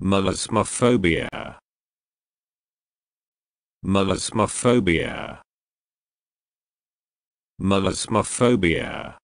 Melasmophobia. Melasmophobia. Melasmophobia.